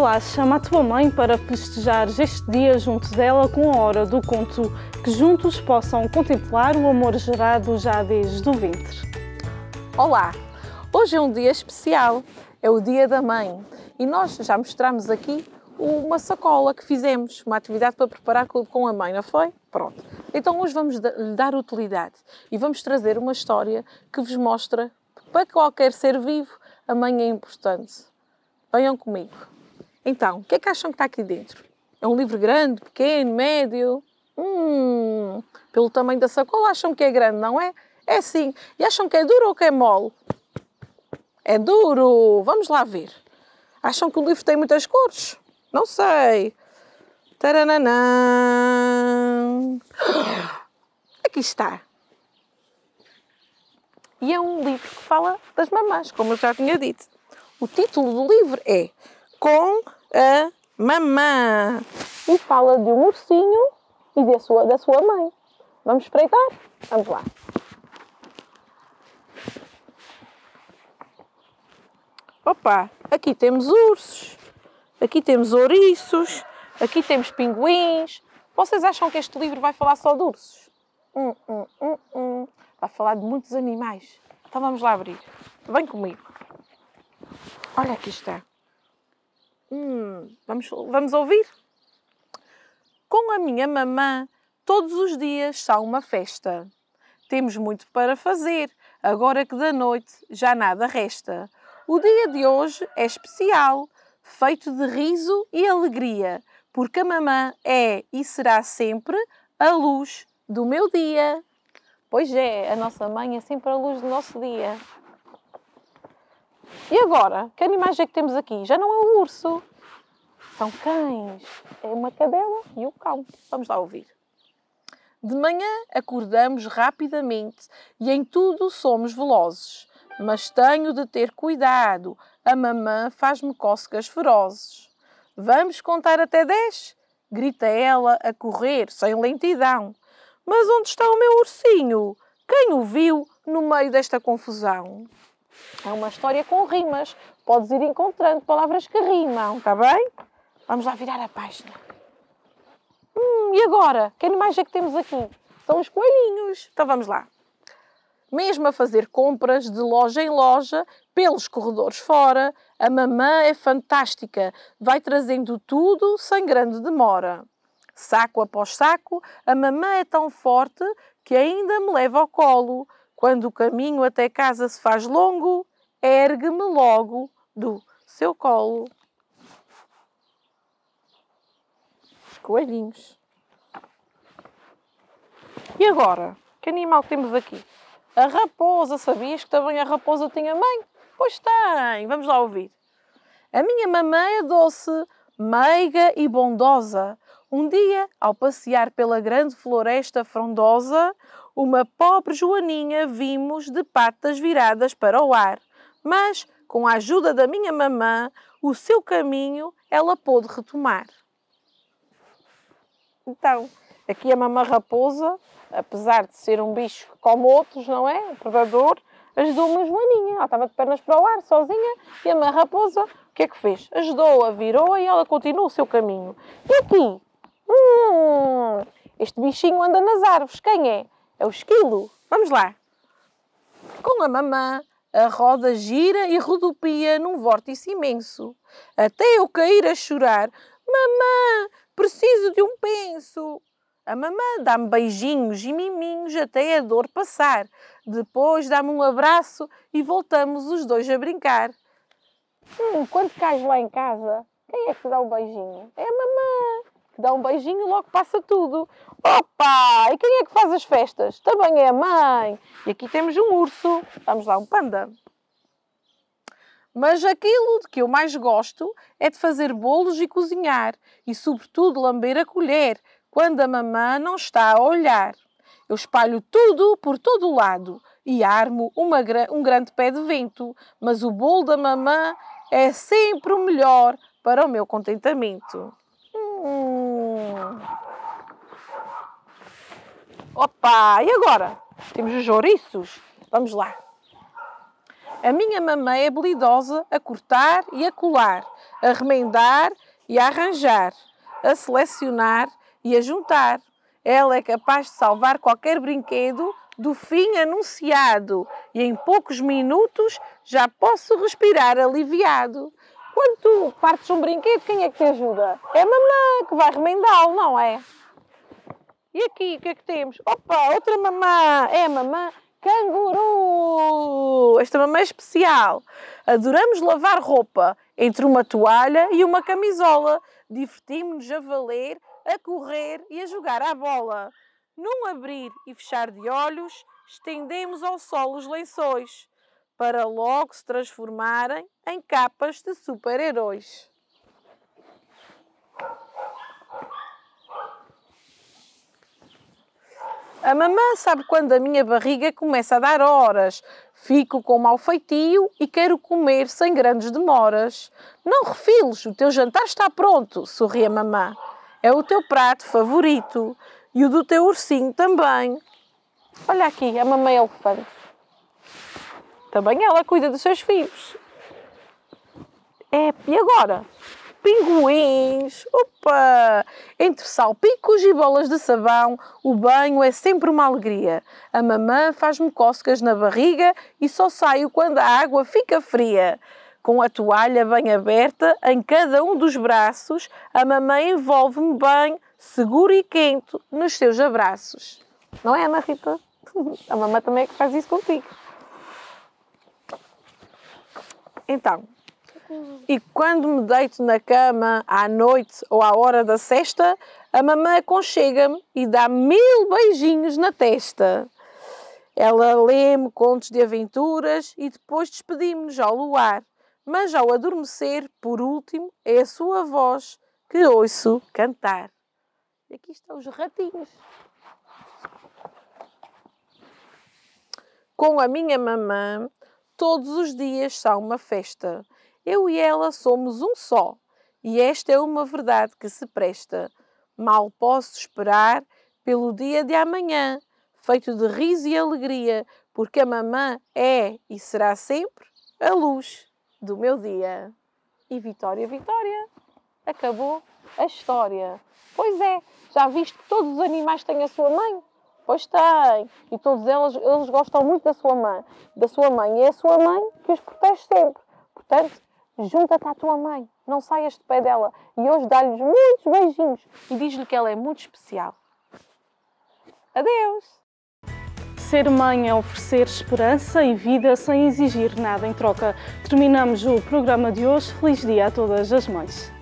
Olá, chama a tua mãe para festejares este dia junto dela com a hora do conto, que juntos possam contemplar o amor gerado já desde o ventre. Olá, hoje é um dia especial, é o Dia da Mãe e nós já mostramos aqui uma sacola que fizemos, uma atividade para preparar com a mãe, não foi? Pronto. Então hoje vamos lhe dar utilidade e vamos trazer uma história que vos mostra que para qualquer ser vivo a mãe é importante. Venham comigo. Então, o que é que acham que está aqui dentro? É um livro grande, pequeno, médio? Hum, pelo tamanho da sacola acham que é grande, não é? É sim. E acham que é duro ou que é mole? É duro. Vamos lá ver. Acham que o livro tem muitas cores? Não sei. Tarananã. Aqui está. E é um livro que fala das mamás, como eu já tinha dito. O título do livro é Com a é, mamã. E fala de um ursinho e da sua, da sua mãe. Vamos espreitar? Vamos lá. Opa, aqui temos ursos, aqui temos ouriços, aqui temos pinguins. Vocês acham que este livro vai falar só de ursos? Hum, hum, hum, hum. Vai falar de muitos animais. Então vamos lá abrir. Vem comigo. Olha aqui está. Hum, vamos, vamos ouvir. Com a minha mamã, todos os dias são uma festa. Temos muito para fazer, agora que da noite já nada resta. O dia de hoje é especial, feito de riso e alegria, porque a mamã é e será sempre a luz do meu dia. Pois é, a nossa mãe é sempre a luz do nosso dia. E agora, que animais é que temos aqui? Já não é um urso, são cães. É uma cadela e um cão. Vamos lá ouvir. De manhã acordamos rapidamente e em tudo somos velozes. Mas tenho de ter cuidado, a mamã faz-me cócegas ferozes. Vamos contar até dez? grita ela a correr, sem lentidão. Mas onde está o meu ursinho? Quem o viu no meio desta confusão? É uma história com rimas. Podes ir encontrando palavras que rimam, está bem? Vamos lá virar a página. Hum, e agora? Que animais é que temos aqui? São os coelhinhos. Então vamos lá. Mesmo a fazer compras de loja em loja, pelos corredores fora, a mamã é fantástica, vai trazendo tudo sem grande demora. Saco após saco, a mamã é tão forte que ainda me leva ao colo. Quando o caminho até casa se faz longo, ergue-me logo do seu colo. Os coelhinhos. E agora? Que animal temos aqui? A raposa. Sabias que também a raposa tinha mãe? Pois tem. Vamos lá ouvir. A minha mamãe é doce, meiga e bondosa. Um dia, ao passear pela grande floresta frondosa, uma pobre Joaninha vimos de patas viradas para o ar, mas, com a ajuda da minha mamã, o seu caminho ela pôde retomar. Então, aqui a mamã raposa, apesar de ser um bicho como outros, não é? Um predador, ajudou uma Joaninha. Ela estava de pernas para o ar, sozinha, e a mamã raposa, o que é que fez? Ajudou-a, virou-a e ela continua o seu caminho. E aqui? Hum, este bichinho anda nas árvores. Quem é? É o esquilo. Vamos lá. Com a mamã, a roda gira e rodopia num vórtice imenso. Até eu cair a chorar. Mamã, preciso de um penso. A mamã dá-me beijinhos e miminhos até a dor passar. Depois dá-me um abraço e voltamos os dois a brincar. Hum, quando cais lá em casa, quem é que dá o beijinho? É a mamã dá um beijinho e logo passa tudo. Opa! E quem é que faz as festas? Também é a mãe. E aqui temos um urso. Vamos lá, um panda. Mas aquilo de que eu mais gosto é de fazer bolos e cozinhar, e sobretudo lamber a colher, quando a mamã não está a olhar. Eu espalho tudo por todo o lado e armo uma, um grande pé de vento, mas o bolo da mamã é sempre o melhor para o meu contentamento. Hum. Opa, e agora? Temos os ouriços. Vamos lá. A minha mamã é habilidosa a cortar e a colar, a remendar e a arranjar, a selecionar e a juntar. Ela é capaz de salvar qualquer brinquedo do fim anunciado e em poucos minutos já posso respirar aliviado. Quando tu partes um brinquedo, quem é que te ajuda? É a mamã que vai remendá-lo, não é? E aqui, o que é que temos? Opa, outra mamã! É a mamã canguru! Esta mamã é especial. Adoramos lavar roupa entre uma toalha e uma camisola. Divertimos-nos a valer, a correr e a jogar à bola. Num abrir e fechar de olhos, estendemos ao sol os lençóis para logo se transformarem em capas de super-heróis. A mamã sabe quando a minha barriga começa a dar horas. Fico com mau feitio e quero comer sem grandes demoras. Não refiles, o teu jantar está pronto, sorri a mamã. É o teu prato favorito e o do teu ursinho também. Olha aqui, a mamãe é elefante. Também ela cuida dos seus filhos. É, e agora? Pinguins, opa! Entre salpicos e bolas de sabão, o banho é sempre uma alegria. A mamã faz-me cócegas na barriga e só saio quando a água fica fria. Com a toalha bem aberta em cada um dos braços, a mamã envolve-me bem, seguro e quente, nos seus abraços. Não é, Ana Rita? A mamã também é que faz isso contigo. Então, e quando me deito na cama à noite ou à hora da sesta, a mamã aconchega-me e dá mil beijinhos na testa. Ela lê-me contos de aventuras e depois despedimos-nos ao luar. Mas ao adormecer, por último, é a sua voz que ouço cantar. E aqui estão os ratinhos. Com a minha mamã Todos os dias são uma festa. Eu e ela somos um só. E esta é uma verdade que se presta. Mal posso esperar pelo dia de amanhã, feito de riso e alegria, porque a mamã é e será sempre a luz do meu dia. E vitória, vitória! Acabou a história. Pois é, já viste que todos os animais têm a sua mãe? Pois tem. E todos eles, eles gostam muito da sua mãe. Da sua mãe. E é a sua mãe que os protege sempre. Portanto, junta-te à tua mãe. Não saias de pé dela. E hoje dá-lhes muitos beijinhos. E diz-lhe que ela é muito especial. Adeus! Ser mãe é oferecer esperança e vida sem exigir nada em troca. Terminamos o programa de hoje. Feliz dia a todas as mães.